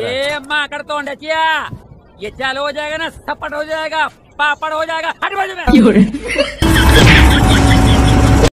रहा है माकड़ तो अंडचिया ये चालू हो जाएगा ना सपट हो जाएगा पापड़ हो जाएगा हट बाजू में